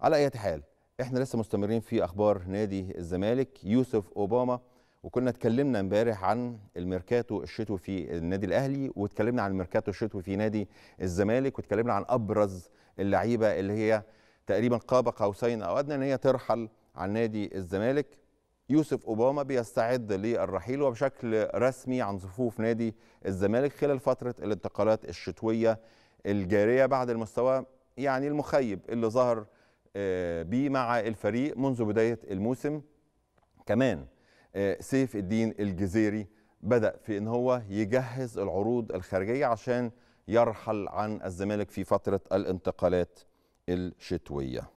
على اي حال احنا لسه مستمرين في اخبار نادي الزمالك يوسف اوباما وكنا اتكلمنا امبارح عن الميركاتو الشتوي في النادي الاهلي واتكلمنا عن الميركاتو الشتوي في نادي الزمالك واتكلمنا عن ابرز اللعيبه اللي هي تقريبا قاب قوسين او ادنى ان هي ترحل عن نادي الزمالك يوسف اوباما بيستعد للرحيل وبشكل رسمي عن صفوف نادي الزمالك خلال فتره الانتقالات الشتويه الجاريه بعد المستوى يعني المخيب اللي ظهر آه، بيه مع الفريق منذ بداية الموسم كمان آه، سيف الدين الجزيري بدأ في أن هو يجهز العروض الخارجية عشان يرحل عن الزمالك في فترة الانتقالات الشتوية